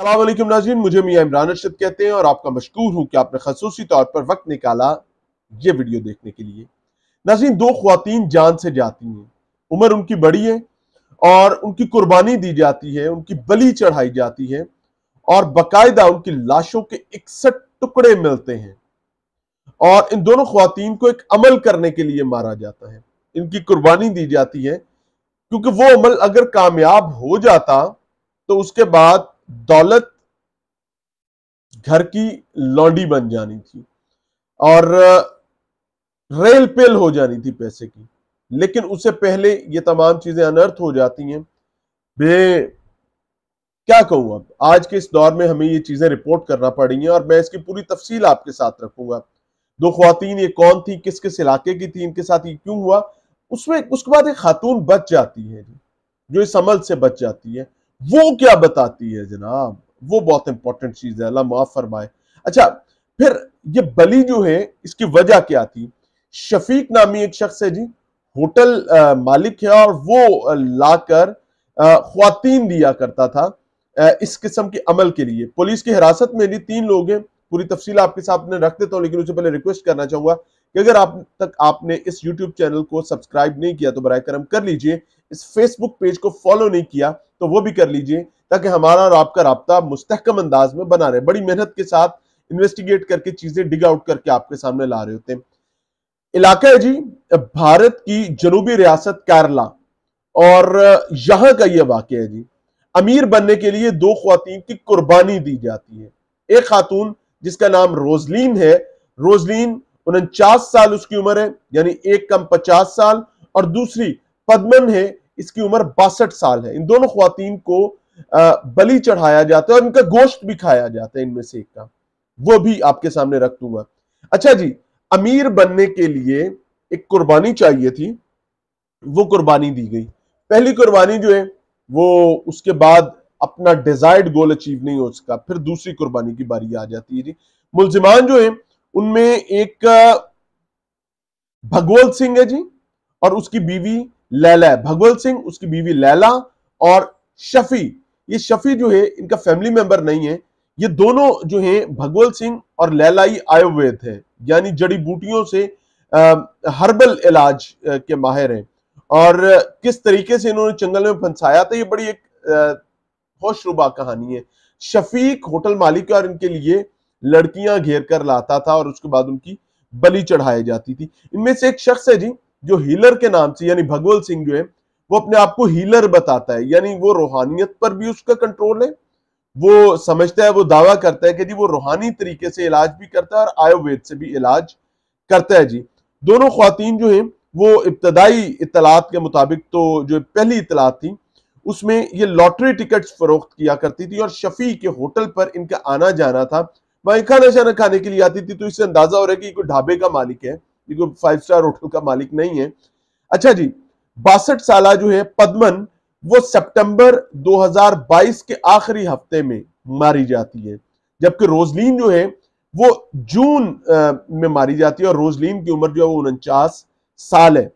सलामकुम नाजीन मुझे मियाँ इमरान अरशद कहते हैं और आपका मशकूर हूँ कि आपने खसूसी तौर पर वक्त निकाला ये वीडियो देखने के लिए नाजीन दो खुवान जान से जाती हैं उम्र उनकी बड़ी है और उनकी कुर्बानी दी जाती है उनकी बली चढ़ाई जाती है और बाकायदा उनकी लाशों के इकसठ टुकड़े मिलते हैं और इन दोनों खुवान को एक अमल करने के लिए मारा जाता है इनकी कुर्बानी दी जाती है क्योंकि वो अमल अगर कामयाब हो जाता तो उसके बाद दौलत घर की लौंडी बन जानी थी और रेल पेल हो जानी थी पैसे की लेकिन उससे पहले ये तमाम चीजें अनर्थ हो जाती हैं बे क्या कहूँ अब आज के इस दौर में हमें ये चीजें रिपोर्ट करना पड़ी हैं और मैं इसकी पूरी तफसील आपके साथ रखूंगा दो खातन ये कौन थी किस किस इलाके की थी इनके साथ ये क्यों हुआ उसमें उसके बाद एक खातून बच जाती है जो इस अमल से बच जाती है वो क्या बताती है जनाब वो बहुत इंपॉर्टेंट चीज है अल्लाह माफ फरमाए अच्छा फिर ये बली जो है इसकी वजह क्या थी शफीक नामी एक शख्स है जी होटल मालिक है और वो लाकर खुतिन दिया करता था आ, इस किस्म के अमल के लिए पुलिस की हिरासत में जी तीन लोग हैं पूरी तफसील आपके सामने रख देता हूँ लेकिन उससे पहले रिक्वेस्ट करना चाहूंगा कि अगर आप तक आपने इस यूट्यूब चैनल को सब्सक्राइब नहीं किया तो बर करम कर लीजिए इस फेसबुक पेज को फॉलो नहीं किया तो वो भी कर लीजिए ताकि हमारा और आपका रबता मुस्तकम अंदाज में बना रहे बड़ी मेहनत के साथ इन्वेस्टिगेट करके चीज़ें डिग आउट करके आपके सामने ला रहे होते हैं इलाका है जी भारत की जनूबी रियासत केरला और यहां का यह वाक़ है जी अमीर बनने के लिए दो खातन की कुर्बानी दी जाती है एक खातून जिसका नाम रोजलीन है रोजलीन उनचास साल उसकी उम्र है यानी एक कम पचास साल और दूसरी पदमन है इसकी उम्र बासठ साल है इन दोनों खुवान को बलि चढ़ाया जाता है और इनका गोश्त भी खाया जाता है इनमें से एक का वो भी आपके सामने रख दूंगा अच्छा जी अमीर बनने के लिए एक कुर्बानी चाहिए थी वो कुर्बानी दी गई पहली कुर्बानी जो है वो उसके बाद अपना डिजायर्ड गोल अचीव नहीं हो सका फिर दूसरी कुर्बानी की बारी आ जाती है जी मुलजिमान जो है उनमें एक भगवल सिंह है जी और उसकी बीवी लैला भगवत सिंह उसकी बीवी लैला और शफी ये शफी जो है इनका फैमिली मेंबर नहीं है ये दोनों जो है भगवत सिंह और लैला ही आयुर्वेद है यानी जड़ी बूटियों से आ, हर्बल इलाज के माहिर हैं और किस तरीके से इन्होंने जंगल में फंसाया था ये बड़ी एक होशरुबा कहानी है शफीक होटल मालिक और इनके लिए लड़कियां घेर कर लाता था और उसके बाद उनकी बलि चढ़ाई जाती थी इनमें से एक शख्स है जी जो हीलर के नाम से यानी भगवल सिंह जो है वो अपने आप को हीलर बताता है यानी वो रूहानियत पर भी उसका कंट्रोल है वो समझता है वो दावा करता है कि जी वो रूहानी तरीके से इलाज भी करता है और आयुर्वेद से भी इलाज करता है जी दोनों खातन जो है वो इब्तदाई इतलात के मुताबिक तो जो पहली इतलात थी उसमें ये लॉटरी टिकट्स फरोख्त किया करती थी और शफी के होटल पर इनका आना जाना था वहीं खाना शाना खाने के लिए आती थी तो इससे अंदाजा हो रहा है कि कोई ढाबे का मालिक है ये फाइव स्टार होटल का मालिक नहीं है अच्छा जी बासठ साल जो है पद्मन वो सितंबर 2022 के आखिरी हफ्ते में मारी जाती है जबकि रोजलीन जो है वो जून में मारी जाती है और रोजलीन की उम्र जो है वो उनचास साल है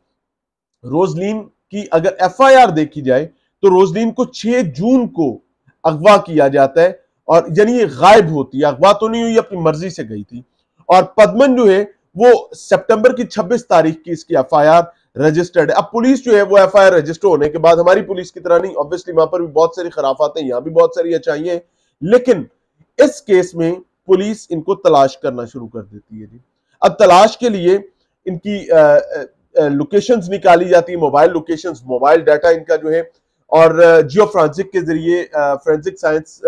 रोजलीन की अगर एफआईआर देखी जाए तो रोजलीन को 6 जून को अगवा किया जाता है और यानी ये गायब होती है अगवा तो नहीं हुई अपनी मर्जी से गई थी और पद्मन जो है वो सितंबर की 26 तारीख की इसकी एफआईआर रजिस्टर्ड है अब पुलिस जो है वो एफ रजिस्टर होने के बाद हमारी पुलिस की तरह नहीं ऑब्वियसली वहां पर भी बहुत सारी खराफात है यहां भी बहुत सारी अच्छाई है लेकिन इस केस में पुलिस इनको तलाश करना शुरू कर देती है जी अब तलाश के लिए इनकी लोकेशन निकाली जाती है मोबाइल लोकेशन मोबाइल डाटा इनका जो है और जियो फ्रांसिक के जरिए फ्रेंसिक साइंस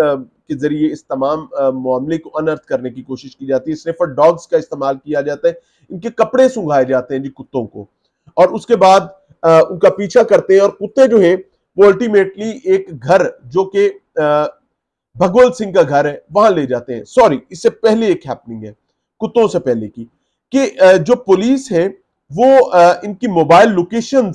के जरिए इस तमाम मामले को अनर्थ करने की कोशिश की जाती है स्नेफर डॉग्स का इस्तेमाल किया जाता है इनके कपड़े सुंघाए जाते हैं जी कुत्तों को और उसके बाद आ, उनका पीछा करते हैं और कुत्ते जो हैं वो अल्टीमेटली एक घर जो कि भगवल सिंह का घर है वहां ले जाते हैं सॉरी इससे पहले एक हैपनिंग है कुत्तों से पहले की कि जो पुलिस है वो इनकी मोबाइल लोकेशन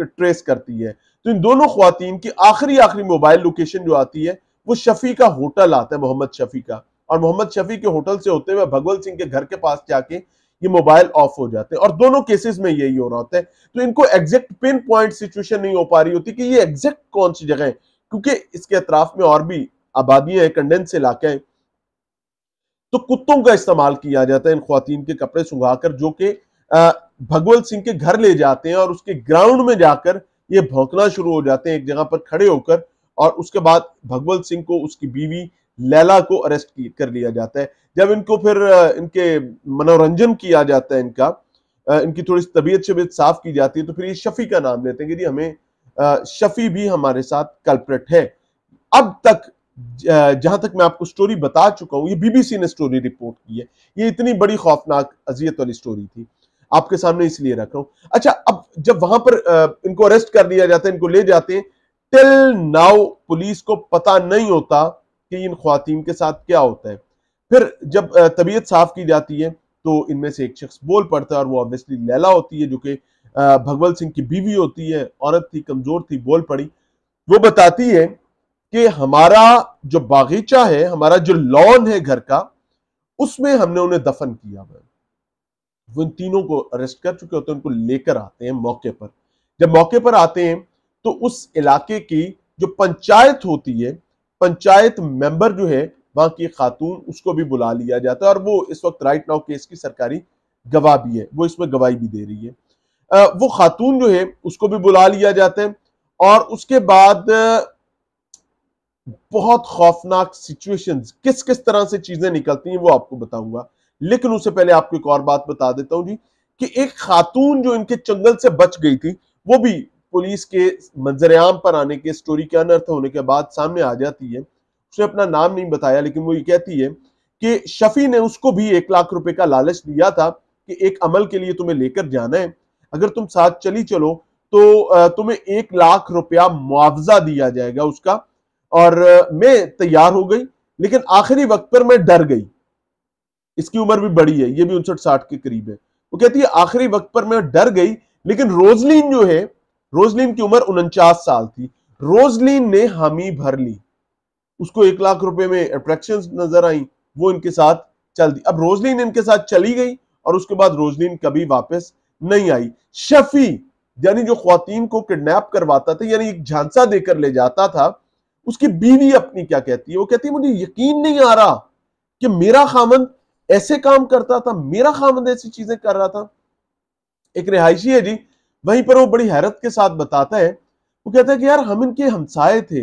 ट्रेस करती है तो इन दोनों खुवान की आखिरी आखिरी मोबाइल लोकेशन जो आती है वो शफी का होटल आता है मोहम्मद शफी का और मोहम्मद शफी के होटल से होते हुए भगवत सिंह के घर के पास जाके ये मोबाइल ऑफ हो जाते हैं और दोनों केसेस में यही हो रहा होता है तो इनको एग्जैक्ट पिन पॉइंट सिचुएशन नहीं हो पा रही होती कि ये एग्जैक्ट कौन सी जगह है क्योंकि इसके अतराफ में और भी आबादियां हैं कंडेंस इलाके हैं तो कुत्तों का इस्तेमाल किया जाता है इन खुवान के कपड़े सुंघा कर जो कि भगवंत सिंह के घर ले जाते हैं और उसके ग्राउंड में जाकर ये भौंकना शुरू हो जाते हैं एक जगह पर खड़े होकर और उसके बाद भगवत सिंह को उसकी बीवी लैला को अरेस्ट कर लिया जाता है जब इनको फिर इनके मनोरंजन किया जाता है इनका इनकी थोड़ी तबीयत शबीयत साफ की जाती है तो फिर ये शफी का नाम लेते हैं कि जी हमें शफी भी हमारे साथ कल्प्रेट है अब तक जहां तक मैं आपको स्टोरी बता चुका हूं ये बीबीसी ने स्टोरी रिपोर्ट की है ये इतनी बड़ी खौफनाक अजियत वाली स्टोरी थी आपके सामने इसलिए रख रहा हूं अच्छा अब जब वहां पर इनको अरेस्ट कर लिया जाता है इनको ले जाते हैं टिल नाउ पुलिस को पता नहीं होता कि इन खातन के साथ क्या होता है फिर जब तबीयत साफ की जाती है तो इनमें से एक शख्स बोल पड़ता है और वो ऑब्वियसली लैला होती है जो कि भगवल सिंह की बीवी होती है औरत थी कमज़ोर थी बोल पड़ी वो बताती है कि हमारा जो बागीचा है हमारा जो लॉन है घर का उसमें हमने उन्हें दफन किया हुआ वो इन तीनों को अरेस्ट कर चुके होते हैं उनको लेकर आते हैं मौके पर जब मौके पर आते हैं तो उस इलाके की जो पंचायत होती है पंचायत मेंबर जो है वहां की खातून उसको भी बुला लिया जाता है और वो इस वक्त राइट नाउ केस की सरकारी गवाह भी है वो इसमें गवाही भी दे रही है वो खातून जो है उसको भी बुला लिया जाता है और उसके बाद बहुत खौफनाक सिचुएशंस किस किस तरह से चीजें निकलती हैं वो आपको बताऊंगा लेकिन उससे पहले आपको एक और बात बता देता हूं जी कि एक खातून जो इनके चंगल से बच गई थी वो भी पुलिस के मंजरेआम पर आने के स्टोरी के अनर्थ होने के बाद सामने आ जाती है उसने अपना नाम नहीं बताया लेकिन वो ये कहती है कि शफी ने उसको भी एक लाख रुपए का लालच दिया था कि एक अमल के लिए तुम्हें लेकर जाना है अगर तुम साथ चली चलो तो तुम्हें एक लाख रुपया मुआवजा दिया जाएगा उसका और मैं तैयार हो गई लेकिन आखिरी वक्त पर मैं डर गई इसकी उम्र भी बड़ी है ये भी उनसठ साठ के करीब है वो कहती है आखिरी वक्त पर मैं डर गई लेकिन रोजलिन जो है रोजलिन की उम्र उनचास साल थी रोजलिन ने हामी भर ली उसको एक लाख रुपए में अट्रैक्शन नजर आई वो इनके साथ चल दी अब रोजलीन इनके साथ चली गई और उसके बाद रोजलीन कभी वापस नहीं आई शफी यानी जो खातन को किडनैप करवाता था यानी एक झांसा देकर ले जाता था उसकी बीवी अपनी क्या कहती है वो कहती है मुझे यकीन नहीं आ रहा कि मेरा खामन ऐसे काम करता था मेरा खामन ऐसी चीजें कर रहा था एक रिहायशी है जी वहीं पर वो बड़ी हैरत के साथ बताता है वो कहता है कि यार हम इनके हमसाए थे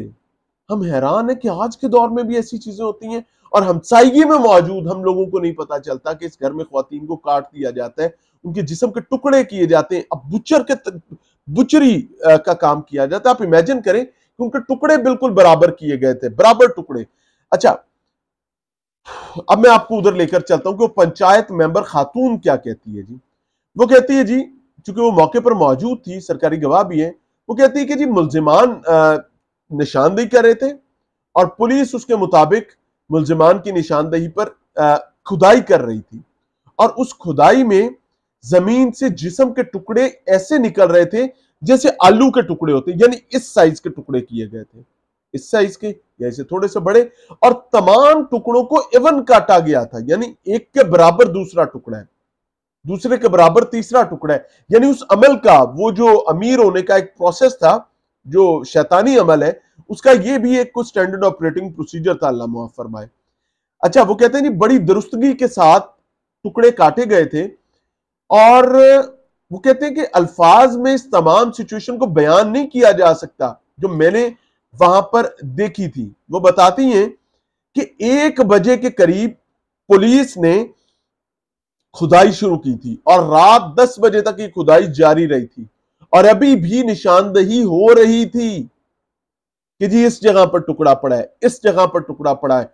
हम हैरान है कि आज के दौर में भी ऐसी चीजें होती हैं और हमसाइगी में मौजूद हम लोगों को नहीं पता चलता कि इस घर में खातन को काट दिया जाता है उनके जिसम के टुकड़े किए जाते हैं अब बुचर के तक, बुचरी का, का काम किया जाता है आप इमेजिन करें कि उनके टुकड़े बिल्कुल बराबर किए गए थे बराबर टुकड़े अच्छा अब मैं आपको उधर लेकर चलता हूं कि वो पंचायत मेंबर खातून क्या कहती है जी वो कहती है जी चूंकि वो मौके पर मौजूद थी सरकारी गवाह भी है वो कहती है कि जी मुलजमान निशानदेही कर रहे थे और पुलिस उसके मुताबिक मुलजमान की निशानदेही पर खुदाई कर रही थी और उस खुदाई में जमीन से जिसम के टुकड़े ऐसे निकल रहे थे जैसे आलू के टुकड़े होते यानी इस साइज के टुकड़े किए गए थे इस साइज के या इसे थोड़े से बड़े और तमाम टुकड़ों को इवन काटा गया था यानी एक के बराबर दूसरा टुकड़ा है दूसरे के बराबर तीसरा टुकड़ा है यानी उस अमल का वो जो अमीर होने का एक प्रोसेस था जो शैतानी अमल है उसका ये भी एक कुछ स्टैंडर्ड ऑपरेटिंग प्रोसीजर था अल्लाह फरमाए अच्छा वो कहते हैं जी बड़ी दुरुस्तगी के साथ टुकड़े काटे गए थे और वो कहते हैं कि अल्फाज में इस तमाम सिचुएशन को बयान नहीं किया जा सकता जो मैंने वहां पर देखी थी वो बताती हैं कि एक बजे के करीब पुलिस ने खुदाई शुरू की थी और रात दस बजे तक ये खुदाई जारी रही थी और अभी भी निशानदही हो रही थी कि जी इस जगह पर टुकड़ा पड़ा है इस जगह पर टुकड़ा पड़ा है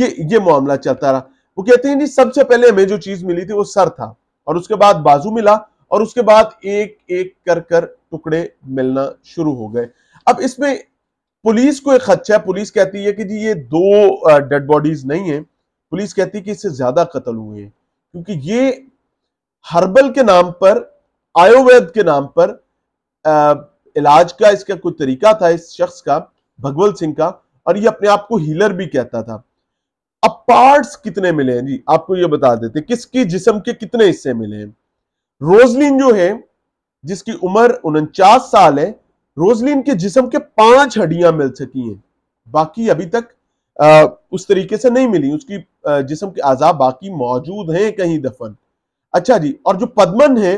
ये ये मामला चलता रहा वो कहते हैं जी सबसे पहले हमें जो चीज मिली थी वो सर था और उसके बाद बाजू मिला और उसके बाद एक एक कर कर टुकड़े मिलना शुरू हो गए अब इसमें पुलिस को एक खदशा है पुलिस कहती है कि जी ये दो डेड बॉडीज नहीं है पुलिस कहती है कि इससे ज्यादा कत्ल हुए हैं क्योंकि ये हर्बल के नाम पर आयुर्वेद के नाम पर आ, इलाज का इसका कोई तरीका था इस शख्स का भगवल सिंह का और ये अपने आप को हीलर भी कहता था अब पार्ट्स कितने मिले हैं जी आपको ये बता देते किसकी जिसम के कितने हिस्से मिले हैं रोजलिन जो है जिसकी उम्र उनचास साल है रोजलिन के जिसम के पांच हड्डियां मिल सकी हैं बाकी अभी तक उस तरीके से नहीं मिली उसकी जिसम के आजाब बाकी मौजूद हैं कहीं दफन अच्छा जी और जो पद्मन है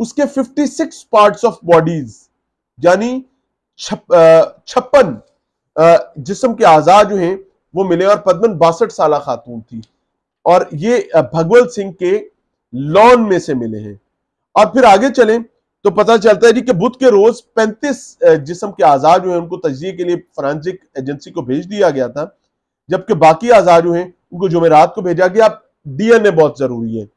उसके 56 पार्ट्स ऑफ बॉडीज यानी छप्पन जिसम के आजाद जो हैं वो मिले और पद्मन बासठ साल खातून थी और ये भगवत सिंह के लॉन में से मिले हैं और फिर आगे चलें तो पता चलता है जी कि बुध के रोज 35 जिसम के आजाद जो है उनको तजिए के लिए फ्रांसिक एजेंसी को भेज दिया गया था जबकि बाकी आजा जो हैं उनको जुमेरात को भेजा गया डी एन ए बहुत ज़रूरी है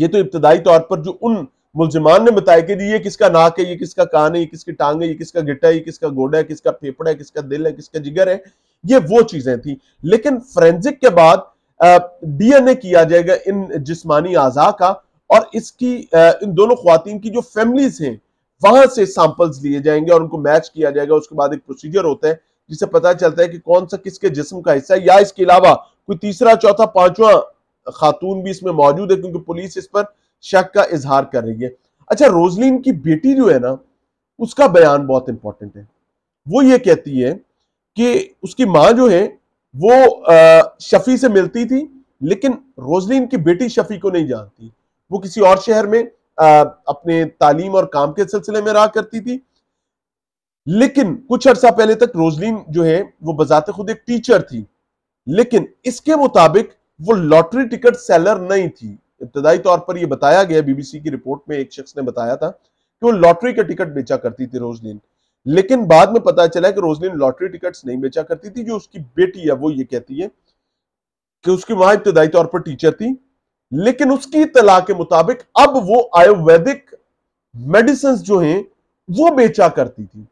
ये तो इब्तदाई तौर पर जो उन मुलजमान ने बताया कि ये किसका नाक है ये किसका कान है ये किसकी टांग है ये किसका गिट्टा है ये किसका गोडा है किसका फेफड़ा है किसका दिल है किसका जिगर है ये वो चीज़ें थी लेकिन फ्रेंजिक के बाद डीएनए किया जाएगा इन जिस्मानी आज़ा का और इसकी इन दोनों खुवान की जो फैमिलीज हैं वहां से सैंपल्स लिए जाएंगे और उनको मैच किया जाएगा उसके बाद एक प्रोसीजर होता है जिससे पता चलता है कि कौन सा किसके जिस्म का हिस्सा है या इसके अलावा कोई तीसरा चौथा पांचवा खातून भी इसमें मौजूद है क्योंकि पुलिस इस पर शक का इजहार कर रही है अच्छा रोजलिन की बेटी जो है ना उसका बयान बहुत इंपॉर्टेंट है वो ये कहती है कि उसकी माँ जो है वो शफी से मिलती थी लेकिन रोजलिन की बेटी शफी को नहीं जानती वो किसी और शहर में अपने तालीम और काम के सिलसिले में रहा करती थी लेकिन कुछ अर्सा पहले तक रोजलिन जो है वो बजाते खुद एक टीचर थी लेकिन इसके मुताबिक वो लॉटरी टिकट सेलर नहीं थी इब्तदाई तौर पर यह बताया गया बीबीसी की रिपोर्ट में एक शख्स ने बताया था कि वो लॉटरी का टिकट बेचा करती थी रोजलिन लेकिन बाद में पता चला कि रोजलिन लॉटरी टिकट्स नहीं बेचा करती थी जो उसकी बेटी है वो ये कहती है कि उसकी वहां इब्तदाई तौर पर टीचर थी लेकिन उसकी इतला के मुताबिक अब वो आयुर्वेदिक मेडिसिन जो है वो बेचा करती थी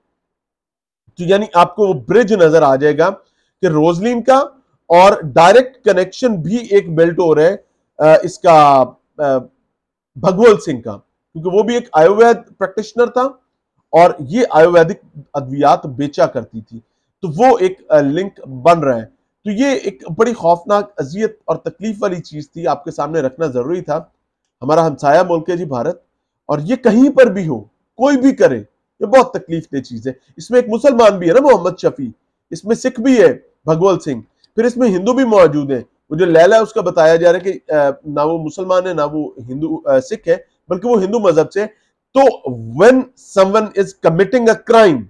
तो यानी आपको वो ब्रिज नजर आ जाएगा कि रोजलिन का और डायरेक्ट कनेक्शन भी एक बेल्ट और है इसका भगवल सिंह का क्योंकि वो भी एक आयुर्वेद प्रैक्टिशनर था और ये आयुर्वेदिक अद्वियात बेचा करती थी तो वो एक लिंक बन रहा है तो ये एक बड़ी खौफनाक अजियत और तकलीफ वाली चीज़ थी आपके सामने रखना ज़रूरी था हमारा हमसाया मुल्क है जी भारत और ये कहीं पर भी हो कोई भी करे ये बहुत तकलीफ दे चीज़ है इसमें एक मुसलमान भी है ना मोहम्मद शफी इसमें सिख भी है भगवल सिंह फिर इसमें हिंदू भी मौजूद है वो जो लैला है उसका बताया जा रहा है कि ना वो मुसलमान है ना वो हिंदू सिख है बल्कि वो हिंदू मजहब से तो when someone is committing a crime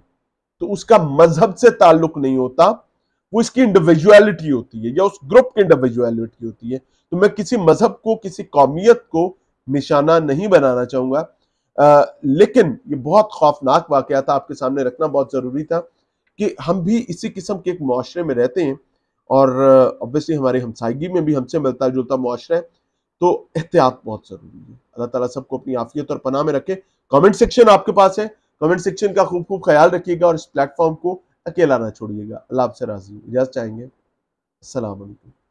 तो उसका मजहब से ताल्लुक नहीं होता वो इसकी इंडिविजुअलिटी होती है या उस ग्रुप की इंडिविजुअलिटी होती है तो मैं किसी मजहब को किसी कौमियत को निशाना नहीं बनाना चाहूंगा लेकिन ये बहुत खौफनाक वाक़ था आपके सामने रखना बहुत ज़रूरी था कि हम भी इसी किस्म के एक माशरे में रहते हैं और ऑब्वियसली हमारी हमसाइगी में भी हमसे मिलता जुलता माशरा है तो एहतियात बहुत ज़रूरी है अल्लाह ताला सबको अपनी आफियत और पनाह में रखे कमेंट सेक्शन आपके पास है कमेंट सेक्शन का खूब खूब ख्याल रखिएगा और इस प्लेटफॉर्म को अकेला ना छोड़िएगा अल्लाह आपसे राजी इजाज़ चाहेंगे अल्लाम